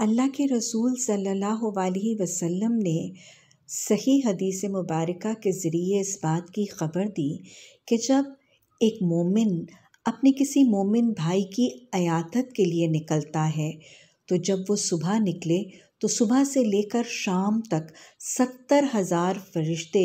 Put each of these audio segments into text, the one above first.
अल्लाह के रसूल सल्लल्लाहु अलैहि वसल्लम ने सही हदीस मुबारक के ज़रिए इस बात की ख़बर दी कि जब एक मोमिन अपने किसी मोमिन भाई की अयातत के लिए निकलता है तो जब वो सुबह निकले तो सुबह से लेकर शाम तक सत्तर हज़ार फरिश्ते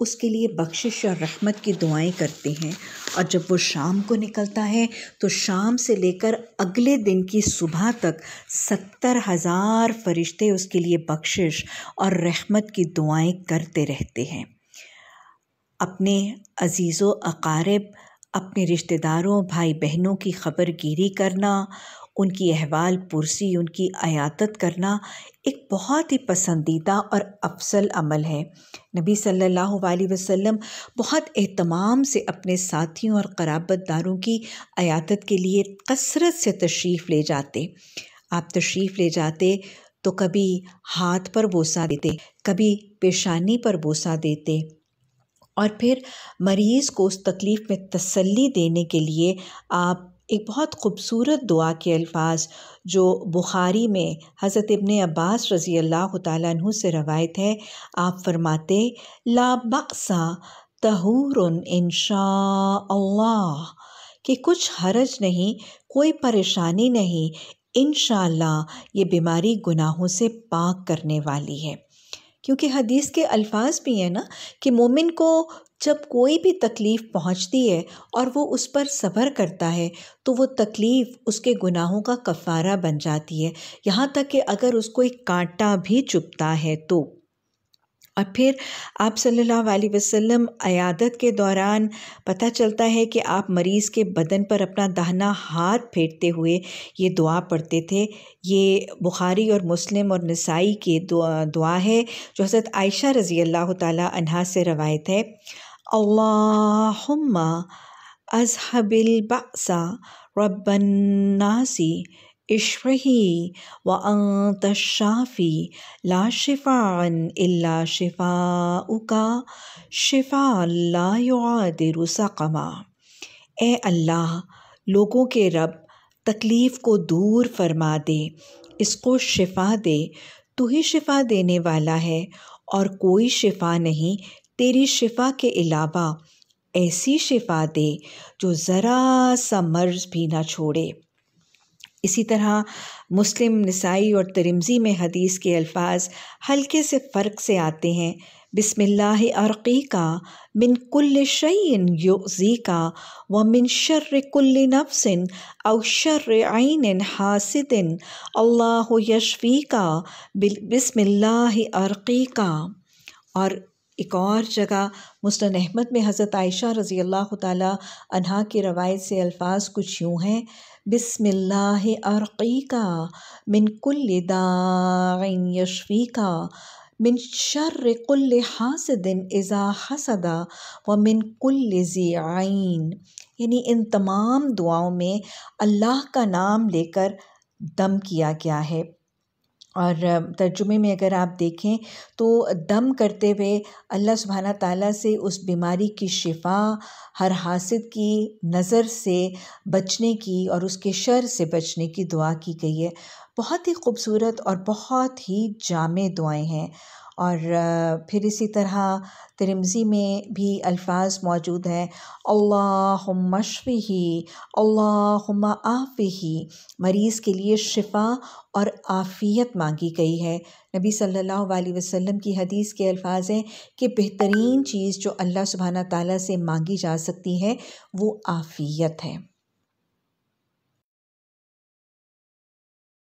उसके लिए बख्शिश और रहमत की दुआएं करते हैं और जब वो शाम को निकलता है तो शाम से लेकर अगले दिन की सुबह तक सत्तर हज़ार फरिश्ते उसके लिए बख्शिश और रहमत की दुआएं करते रहते हैं अपने अजीज़ों अकारब अपने रिश्तेदारों भाई बहनों की खबरगिरी करना उनकी अहवाल पुरसी उनकी अयातत करना एक बहुत ही पसंदीदा और अफसल अमल है नबी सल्लल्लाहु अलैहि वसल्लम बहुत अहतमाम से अपने साथियों और कराबत दारों की अयातत के लिए कसरत से तशरीफ़ ले जाते आप तशरीफ़ ले जाते तो कभी हाथ पर बोसा देते कभी पेशानी पर बोसा देते और फिर मरीज़ को उस तकलीफ़ में तसल्ली देने के लिए आप एक बहुत खूबसूरत दुआ के अल्फाज जो बुखारी में हज़रत इबन अब्बास रज़ी अल्लाह तु से रवायत है आप फरमाते लाबासा तहूर इनशा कि कुछ हरज नहीं कोई परेशानी नहीं इन ये बीमारी गुनाहों से पाक करने वाली है क्योंकि हदीस के अल्फाज भी हैं ना कि मोमिन को जब कोई भी तकलीफ़ पहुंचती है और वो उस पर सब्र करता है तो वो तकलीफ़ उसके गुनाहों का कफ़ारा बन जाती है यहाँ तक कि अगर उसको एक कांटा भी चुभता है तो और फिर आप सल्लल्लाहु अलैहि वसल्लम अयादत के दौरान पता चलता है कि आप मरीज़ के बदन पर अपना दाहना हाथ फेरते हुए ये दुआ पढ़ते थे ये बुखारी और मुस्लिम और नसाई की दुआ, दुआ है जो हज़रत आयशा रज़ी अल्लाह तह से रवायत है اللهم أذهب البأس رب الناس اشفه وأنت الشافي لا شفاء إلا شفاءك شफा ला युगादिरु सकमा ए अल्लाह लोगों के रब तकलीफ़ को दूर फरमा दे इसको शिफा दे तू ही शिफा देने वाला है और कोई शिफा नहीं तेरी शिफा के अलावा ऐसी शिफा दे जो ज़रा सा मर्ज भी ना छोड़े इसी तरह मुस्लिम नसाई और तिरमजी में हदीस के अल्फाज हल्के से फ़र्क से आते हैं बिसमिल्लाह अरक़ी का मिन कुल शैन योजी का व मिन शर्र कुल नफसिन अव शर्र आइन हासिदिन अल्लाह यशफ़ी का बिसमिल्लाह अरक़ी का और एक और जगह मुस्न अहमद में हज़रत आयशा रज़ी अल्लाह तहा की रवायत से अल्फाज कुछ यूँ हैं अरक़ी का कुल दाइन का मिन शर कुल हासदिन इज़ा हसदा व मिनकुल्ल कुल ज़ीआन यानी इन तमाम दुआओं में अल्लाह का नाम लेकर दम किया गया है और तर्जुमे में अगर आप देखें तो दम करते हुए अल्लाह सुबहाना ताला से उस बीमारी की शिफ़ा हर हासिद की नज़र से बचने की और उसके शर से बचने की दुआ की गई है बहुत ही खूबसूरत और बहुत ही जामे दुआएं हैं और फिर इसी तरह तिरमज़ी में भी अल्फाज मौजूद हैं अल्लाहुम्मशफ़िही आफ़ ही मरीज़ के लिए शिफा और आफ़ियत मांगी गई है नबी सल्लल्लाहु अलैहि वसल्लम की हदीस के अल्फाज हैं कि बेहतरीन चीज़ जो अल्लाह सुबहाना ताला से मांगी जा सकती है वो आफ़ियत है